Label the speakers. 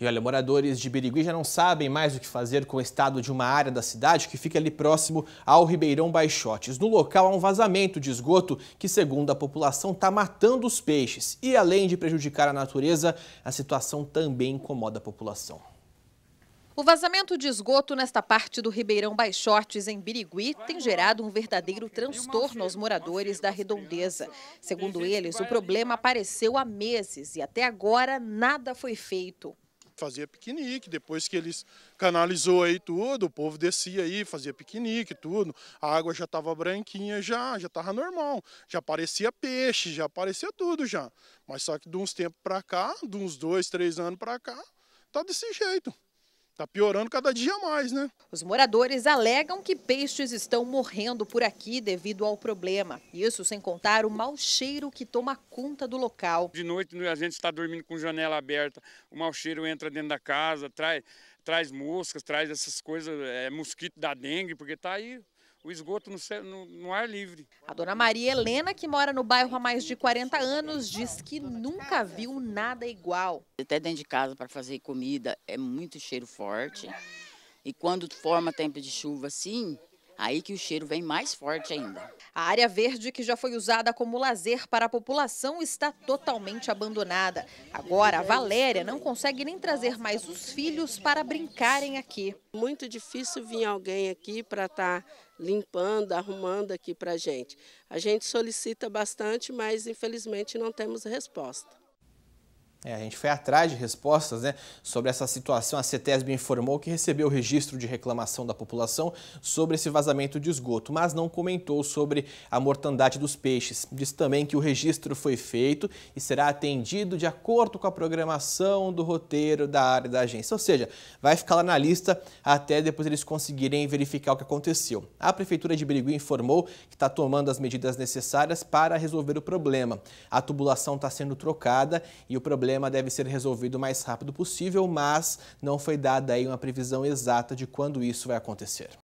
Speaker 1: E olha, moradores de Birigui já não sabem mais o que fazer com o estado de uma área da cidade que fica ali próximo ao Ribeirão Baixotes. No local há um vazamento de esgoto que, segundo a população, está matando os peixes. E além de prejudicar a natureza, a situação também incomoda a população.
Speaker 2: O vazamento de esgoto nesta parte do Ribeirão Baixotes, em Birigui, tem gerado um verdadeiro transtorno aos moradores da redondeza. Segundo eles, o problema apareceu há meses e até agora nada foi feito
Speaker 3: fazia piquenique, depois que eles canalizou aí tudo, o povo descia aí, fazia piquenique, tudo, a água já estava branquinha já, já estava normal, já aparecia peixe, já aparecia tudo já. Mas só que de uns tempos para cá, de uns dois, três anos para cá, tá desse jeito. Está piorando cada dia mais, né? Os
Speaker 2: moradores alegam que peixes estão morrendo por aqui devido ao problema. Isso sem contar o mau cheiro
Speaker 3: que toma conta do local. De noite né, a gente está dormindo com janela aberta, o mau cheiro entra dentro da casa, traz, traz moscas, traz essas coisas, é, mosquito da dengue, porque está aí o esgoto no, no, no, ar livre. A dona Maria Helena,
Speaker 2: que mora no bairro há mais de 40 anos, diz que nunca viu nada igual.
Speaker 3: Até dentro de casa para fazer
Speaker 2: comida é muito cheiro forte. E quando forma tempo de chuva assim, Aí que o cheiro vem mais forte ainda. A área verde, que já foi usada como lazer para a população, está totalmente abandonada. Agora, a Valéria não consegue nem trazer mais os filhos para brincarem aqui.
Speaker 4: Muito difícil vir alguém aqui para estar tá limpando, arrumando aqui para a gente. A gente solicita bastante, mas infelizmente não temos resposta.
Speaker 1: É, a gente foi atrás de respostas né, sobre essa situação. A CETESB informou que recebeu o registro de reclamação da população sobre esse vazamento de esgoto, mas não comentou sobre a mortandade dos peixes. Diz também que o registro foi feito e será atendido de acordo com a programação do roteiro da área da agência. Ou seja, vai ficar lá na lista até depois eles conseguirem verificar o que aconteceu. A Prefeitura de Birigui informou que está tomando as medidas necessárias para resolver o problema. A tubulação está sendo trocada e o problema problema deve ser resolvido o mais rápido possível, mas não foi dada aí uma previsão exata de quando isso vai acontecer.